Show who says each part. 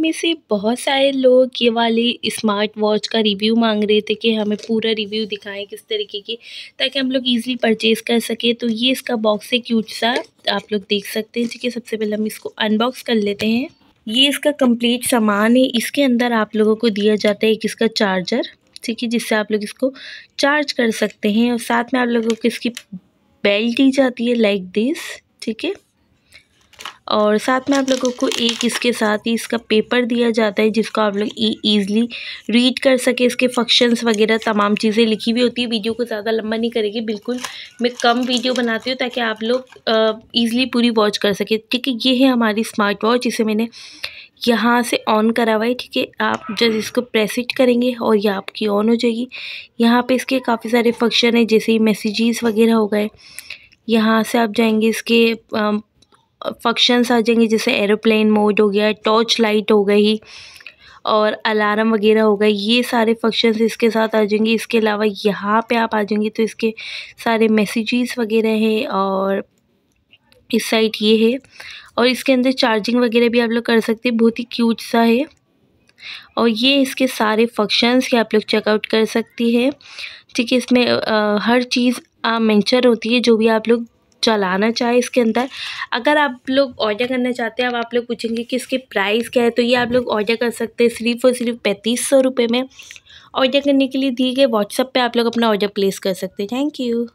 Speaker 1: में से बहुत सारे लोग ये वाले स्मार्ट वॉच का रिव्यू मांग रहे थे कि हमें पूरा रिव्यू दिखाएं किस तरीके की ताकि हम लोग इजीली परचेज़ कर सकें तो ये इसका बॉक्स है क्यूट सा आप लोग देख सकते हैं ठीक है सबसे पहले हम इसको अनबॉक्स कर लेते हैं ये इसका कंप्लीट सामान है इसके अंदर आप लोगों को दिया जाता है एक इसका चार्जर ठीक है जिससे आप लोग इसको चार्ज कर सकते हैं और साथ में आप लोगों को इसकी बेल्ट दी जाती है लाइक दिस ठीक है और साथ में आप लोगों को एक इसके साथ ही इसका पेपर दिया जाता है जिसको आप लोग ईजिली e- रीड कर सके इसके फंक्शंस वगैरह तमाम चीज़ें लिखी हुई होती है वीडियो को ज़्यादा लंबा नहीं करेगी बिल्कुल मैं कम वीडियो बनाती हूँ ताकि आप लोग ईज़िली पूरी वॉच कर सके ठीक है ये है हमारी स्मार्ट वॉच इसे मैंने यहाँ से ऑन करा हुआ है ठीक है आप जब इसको प्रेस इट करेंगे और ये आपकी ऑन हो जाएगी यहाँ पे इसके काफ़ी सारे फंक्शन हैं जैसे मैसेजेस वगैरह हो गए यहाँ से आप जाएंगे इसके फंक्शंस आ जाएंगे जैसे एरोप्लेन मोड हो गया टॉर्च लाइट हो गई और अलार्म वगैरह हो गए ये सारे फंक्शंस इसके साथ आ जाएंगे इसके अलावा यहाँ पे आप आ जाएंगे तो इसके सारे मैसेजेस वगैरह हैं और इस साइड ये है और इसके अंदर चार्जिंग वगैरह भी आप लोग कर सकते हैं बहुत ही क्यूट सा है और ये इसके सारे फंक्शंस के आप लोग चेकआउट कर सकती है ठीक है इसमें आ, हर चीज़ मैंचर होती है जो भी आप लोग चलाना चाहे इसके अंदर अगर आप लोग ऑर्डर करना चाहते हैं अब आप लोग पूछेंगे कि इसके प्राइस क्या है तो ये आप लोग ऑर्डर कर सकते हैं सिर्फ और सिर्फ पैंतीस सौ रुपये में ऑर्डर करने के लिए दिए गए व्हाट्सअप पे आप लोग अपना ऑर्डर प्लेस कर सकते हैं थैंक यू